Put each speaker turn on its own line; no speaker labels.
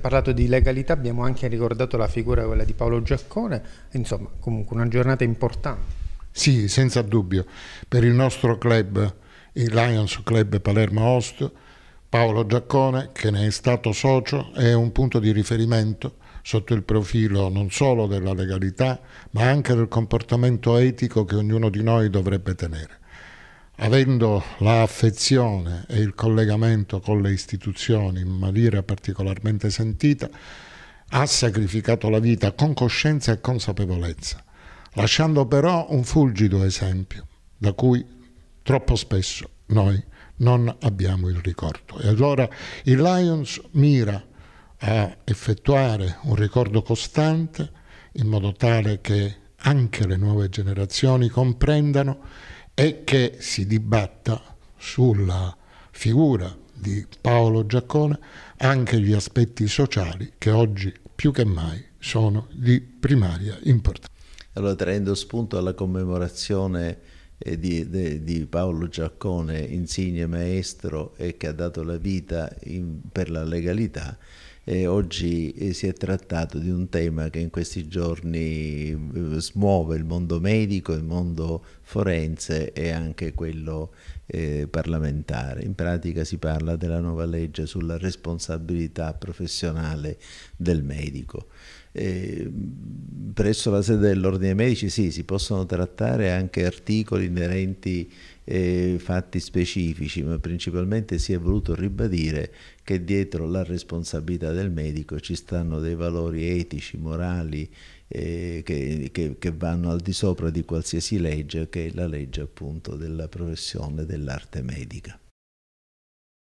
parlato di legalità, abbiamo anche ricordato la figura quella di Paolo Giaccone, insomma comunque una giornata importante. Sì, senza dubbio, per il nostro club, il Lions Club Palermo Host, Paolo Giaccone, che ne è stato socio, è un punto di riferimento sotto il profilo non solo della legalità, ma anche del comportamento etico che ognuno di noi dovrebbe tenere avendo l'affezione e il collegamento con le istituzioni in maniera particolarmente sentita, ha sacrificato la vita con coscienza e consapevolezza, lasciando però un fulgido esempio da cui troppo spesso noi non abbiamo il ricordo. E allora il Lions mira a effettuare un ricordo costante in modo tale che anche le nuove generazioni comprendano è che si dibatta sulla figura di Paolo Giaccone anche gli aspetti sociali che oggi più che mai sono di primaria importanza.
Allora, traendo spunto alla commemorazione eh, di, di, di, Paolo Giaccone, insigne maestro e che ha dato la vita in, per la legalità, e oggi eh, si è trattato di un tema che in questi giorni eh, smuove il mondo medico, il mondo forense e anche quello eh, parlamentare. In pratica si parla della nuova legge sulla responsabilità professionale del medico. Eh, presso la sede dell'Ordine Medici sì, si possono trattare anche articoli inerenti eh, fatti specifici, ma principalmente si è voluto ribadire che dietro la responsabilità del medico ci stanno dei valori etici, morali, eh, che, che, che, vanno al di sopra di qualsiasi legge, che è la legge appunto della professione dell'arte medica.